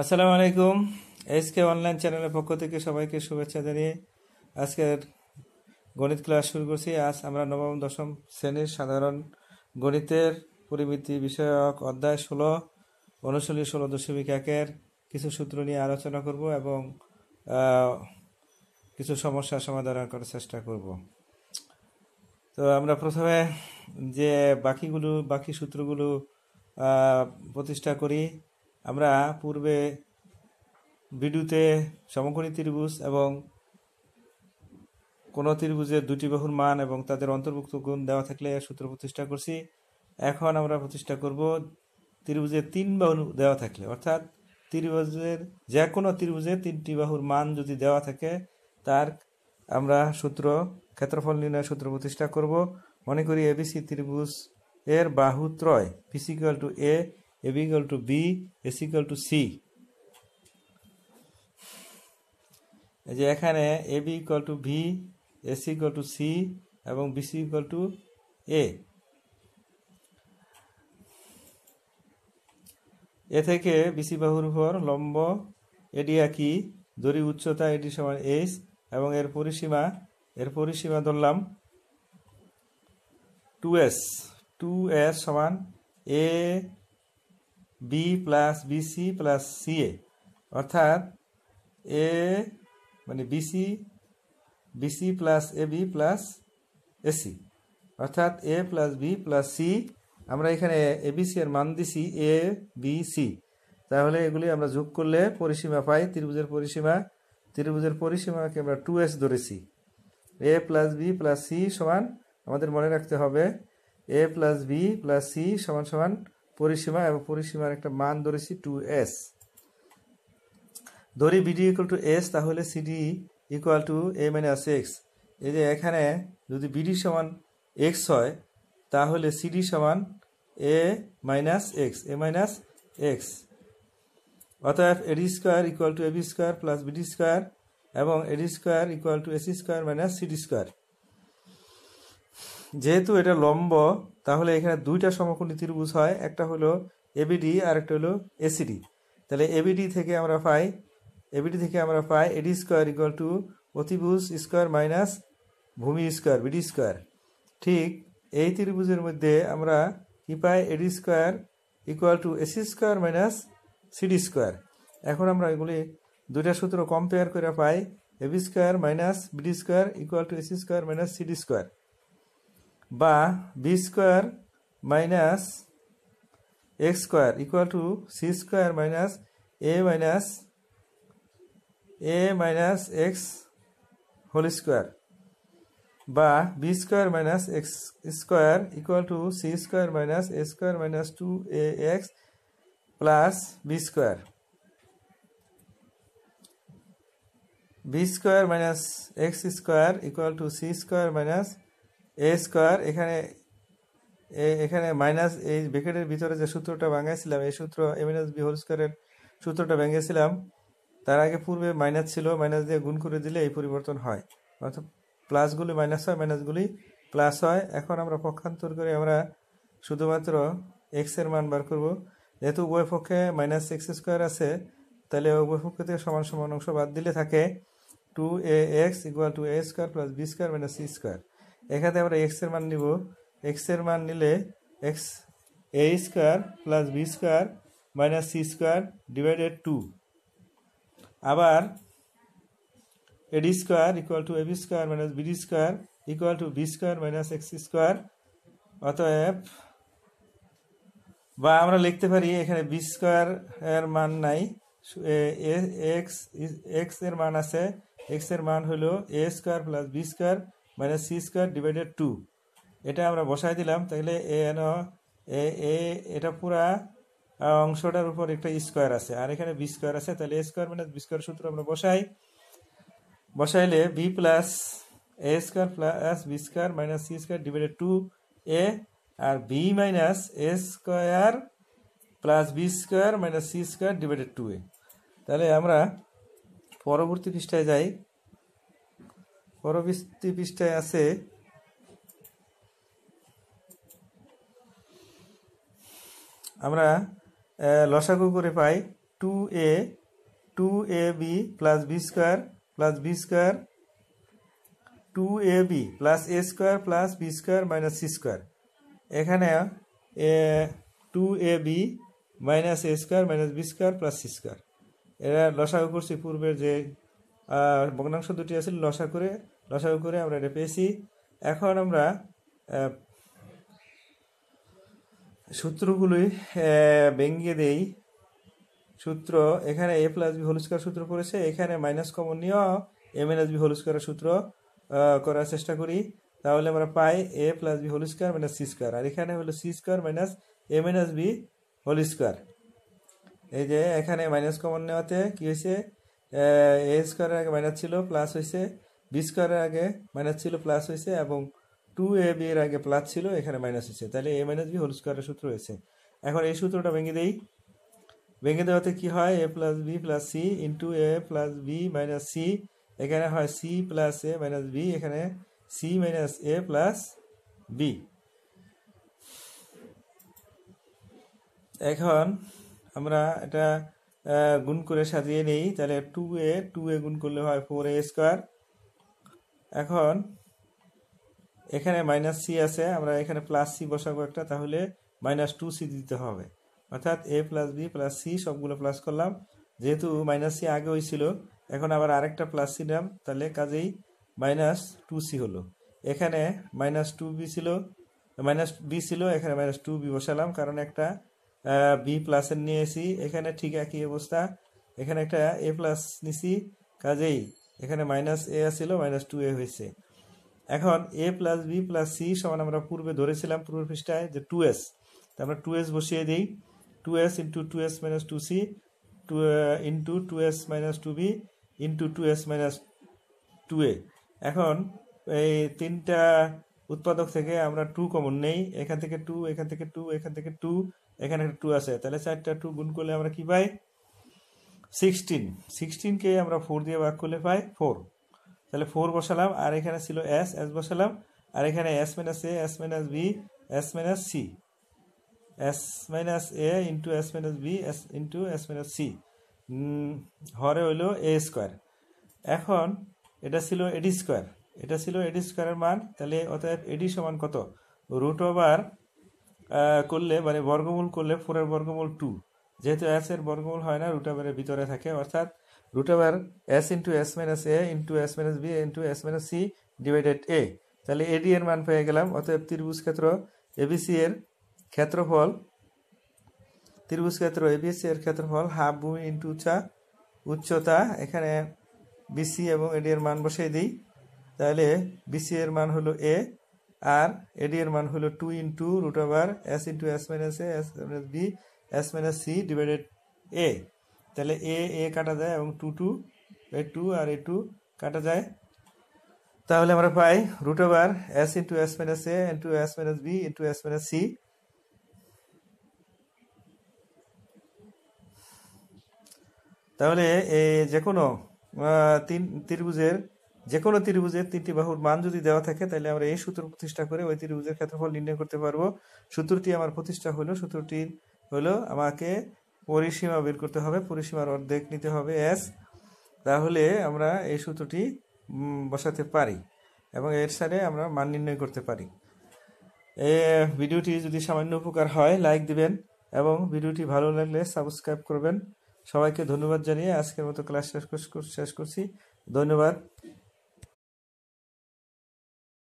আসসালামু আলাইকুম SK online চ্যানেলের পক্ষ থেকে সবাইকে শুভেচ্ছা জানিয়ে আজকের গণিত ক্লাস শুরু করছি আজ আমরা নবম দশম শ্রেণীর সাধারণ গণিতের পরিমিতি বিষয়ক অধ্যায় ষোলো অনুশীলী ষোলো দশমিক একের কিছু সূত্র নিয়ে আলোচনা করব এবং কিছু সমস্যা সমাধান করার চেষ্টা করব তো আমরা প্রথমে যে বাকিগুলো বাকি সূত্রগুলো প্রতিষ্ঠা করি আমরা পূর্বে ভিডিওতে সমকোণী ত্রিভুজ এবং কোনো ত্রিভুজের দুটি বাহুর মান এবং তাদের অন্তর্ভুক্ত গুণ দেওয়া থাকলে সূত্র প্রতিষ্ঠা করছি এখন আমরা প্রতিষ্ঠা করব ত্রিভুজের তিন বাহু দেওয়া থাকলে অর্থাৎ ত্রিভুজের যে কোনো ত্রিভুজে তিনটি বাহুর মান যদি দেওয়া থাকে তার আমরা সূত্র ক্ষেত্রফল নির্ণয় সূত্র প্রতিষ্ঠা করব মনে করি এবিসি ত্রিভুজ এর বাহু ত্রয় ফিজিক্যাল to A a b equal to b s equal to c যে এখানে A B equal to V AC equal to C এবং BC equal to A A থেকে বিসি বাহুর উপর লম্ব এডি কি দড়ি উচ্চতা এডি সমান এস এবং এর পরিসীমা এর পরিসীমা ধরলাম টু এস টু এস সমান A B plus BC plus CA অর্থাৎ এ মানে BC BC plus A B plus AC অর্থাৎ A plus B plus C আমরা এখানে এ বিসি এর মান দিছি এ বি সি তাহলে এগুলি আমরা যোগ করলে পরিসীমা পাই ত্রিভুজের পরিসীমা ত্রিভুজের পরিসীমাকে আমরা টু এস ধরেছি A plus B plus C সমান আমাদের মনে রাখতে হবে A plus B plus C সমান সমান পরিসীমা এবং পরিসীমার একটা মান ধরেছি টু এস ধরি বিডি ইকুয়াল টু এস তাহলে CD equal to A minus X এই যে এখানে যদি বিডি সমান এক্স হয় তাহলে সিডি সমান A minus X A minus X অতএব AD square equal to AB square plus BD square এবং AD square equal to AC square minus CD square যেহেতু এটা লম্ব তাহলে এখানে দুইটা সমকোণী ত্রিভুজ হয় একটা হলো এবিডি আর একটা হলো এসিডি তাহলে এবিডি থেকে আমরা পাই এবিডি থেকে আমরা পাই এডি স্কোয়ার ইকুয়াল টু অতিভুজ স্কোয়ার মাইনাস ভূমি স্কোয়ার বিডি স্কোয়ার ঠিক এই ত্রিভুজের মধ্যে আমরা কি পাই AD square equal to AC square minus CD square এখন আমরা এগুলি দুইটা সূত্র কম্পেয়ার করে পাই AB square minus BD square equal to AC square minus CD square বা B square minus X square equal to C square minus A minus A minus X whole square বা B square minus X square equal to C square minus A square minus two A X plus B square B square minus X square equal to C square minus A square এখানে এখানে minus এই ব্রেকেটের ভিতরে যে সূত্রটা ভাঙাইছিলাম এই সূত্র MNS minus B whole স্কোয়ারের সূত্রটা ভেঙেছিলাম তার আগে পূর্বে মাইনাস ছিল মাইনাস দিয়ে গুণ করে দিলে এই পরিবর্তন হয় অর্থাৎ প্লাসগুলি মাইনাস হয় মাইনাসগুলি প্লাস হয় এখন আমরা পক্ষান্তর করে আমরা শুধুমাত্র এক্সের মান বার করব যেহেতু উভয় পক্ষে মাইনাস এক্স স্কোয়ার আছে তাহলে উভয় পক্ষ থেকে সমান সমান অংশ বাদ দিলে থাকে two A X equal to A square plus B square minus C square এখানে আমরা এক্স এর মান নিব এক্স এর মান নিলে X A square plus B square minus C square divided two আবার AD square equal to AB square minus BD square equal to B square minus X square অতএব বা আমরা লিখতে পারি এখানে বি স্কোয়ার এর মান নাই এক্স এক্স এর মান আছে এক্স এর মান হলো A square plus B square minus C square divided two এটা আমরা বসাই দিলাম তাহলে এ এন এ এ এটা পুরা অংশটার উপর একটা স্কোয়ার আছে আর এখানে বি স্কোয়ার আছে তাহলে A square minus B square সূত্র আমরা বসাই বসাইলে B plus A square plus B square minus C square divided two A আর B minus A square plus B square minus C square divided two A তাহলে আমরা পরবর্তী পৃষ্ঠায় যাই পরবর্তী পৃষ্ঠায় আছে আমরা লসাগু করে পাই two A two A B plus B square plus B square two A B plus A square plus B square minus C square এখানে two A B minus A square minus B square plus C square এরা লসাগু করছি পূর্বের যে ভগ্নাংশ দুটি আছে লসা করে লসাগু করে আমরা এটা পেয়েছি এখন আমরা সূত্রগুলি ভেঙে দেই সূত্র এখানে এ প্লাস বি হলুস্কার সূত্র করেছে এখানে মাইনাস কমন নিয়েও এ মাইনাস বি হলুস্কার সূত্র করার চেষ্টা করি তাহলে আমরা পাই A plus B whole square minus C square আর এখানে হলো C square minus A minus B whole এই যে এখানে মাইনাস কমন নেওয়াতে কী হয়েছে এ স্কোয়ারের আগে মাইনাস ছিল প্লাস হয়েছে বি স্কোয়ারের আগে মাইনাস ছিল প্লাস হয়েছে এবং টু এ বি এর আগে প্লাস ছিল এখানে মাইনাস হয়েছে তাহলে এ মাইনাস বি হোল স্কোয়ারের সূত্র হয়েছে এখন এই সূত্রটা ভেঙে দেই ভেঙে দেওয়াতে কি হয় A plus B plus C into A plus B minus C এখানে হয় C plus A minus B এখানে C minus A plus B এখন আমরা এটা গুণ করে সাজিয়ে নেই তাহলে টু এ টু এ গুণ করলে হয় ফোর এ স্কোয়ার এখন এখানে মাইনাস সি আছে আমরা এখানে প্লাস সি বসাবো একটা তাহলে মাইনাস টু সি দিতে হবে অর্থাৎ A plus B plus C সবগুলো প্লাস করলাম যেহেতু মাইনাস সি আগে হয়েছিল এখন আবার আরেকটা প্লাস সি নাম তাহলে কাজেই মাইনাস টু সি হলো এখানে মাইনাস টু বি ছিল মাইনাস বি ছিল এখানে মাইনাস টু বি বসালাম কারণ একটা বি প্লাসের নিয়ে এসি এখানে ঠিক একই অবস্থা এখানে একটা এ প্লাস নিছি কাজেই এখানে মাইনাস এ ছিল মাইনাস টু এ হয়েছে এখন A plus B plus C সমান আমরা পূর্বে ধরেছিলাম পূর্বের পৃষ্ঠায় যে টু এস আমরা টু এস বসিয়ে দিই two S into two S minus two C two into two S minus two B into two S minus two A এখন এই তিনটা উৎপাদক থেকে আমরা টু কমন নেই এখান থেকে টু এখান থেকে টু এখান থেকে টু এখানে একটা টু আছে তাহলে চারটা টু গুণ করলে আমরা কি পাই সিক্সটিন সিক্সটিনকে আমরা ফোর দিয়ে ভাগ করলে পাই ফোর তাহলে ফোর বসালাম আর এখানে ছিল এস এস বসালাম আর এখানে S minus A S minus B S minus C S minus A into S minus B S into S minus C হরে হইল এ স্কোয়ার এখন এটা ছিল এডি স্কোয়ার এটা ছিল এডি স্কোয়ারের মান তাহলে অর্থাৎ এডি সমান কত রুট ওভার করলে মানে বর্গমূল করলে ফোরের বর্গমূল টু যেহেতু এস এর বর্গমূল হয় না রুট এর ভিতরে থাকে অর্থাৎ রুট এর S into S minus A into S minus B into S minus C divided A তাহলে এডি এর মান পেয়ে গেলাম অতএব ত্রিভুজ ক্ষেত্র এবিসি এর ক্ষেত্রফল ত্রিভুজ ক্ষেত্র এবিসি এর ক্ষেত্রফল হাফ ভূমি ইন্টু উচ্চা উচ্চতা এখানে বিসি এবং এডি এর মান বসিয়ে দিই তাহলে বিসি এর মান হলো এ আর এডি এর মান হলো two into root over S into S minus A S minus B S minus C divided A তাহলে এ এ কাটা যায় এবং টু টু এ টু আর এ টু কাটা যায় তাহলে আমরা পাই root over S into S minus A into S minus B into S minus C তাহলে যে কোনো তিন ত্রিভুজের যে কোনো ত্রিভুজের তিনটি বাহুর মান যদি দেওয়া থাকে তাহলে আমরা এই সূত্র প্রতিষ্ঠা করে ওই ত্রিভুজের ক্ষেত্রফল নির্ণয় করতে পারবো সূত্রটি আমার প্রতিষ্ঠা হলো সূত্রটির হলো আমাকে পরিসীমা বের করতে হবে পরিসীমার অর্ধেক নিতে হবে এস তাহলে আমরা এই সূত্রটি বসাতে পারি এবং এর সাথে আমরা মান নির্ণয় করতে পারি ভিডিওটি যদি সামান্য উপকার হয় লাইক দিবেন এবং ভিডিওটি ভালো লাগলে সাবস্ক্রাইব করবেন সবাইকে ধন্যবাদ জানিয়ে আজকের মতো ক্লাস শেষ করছি ধন্যবাদ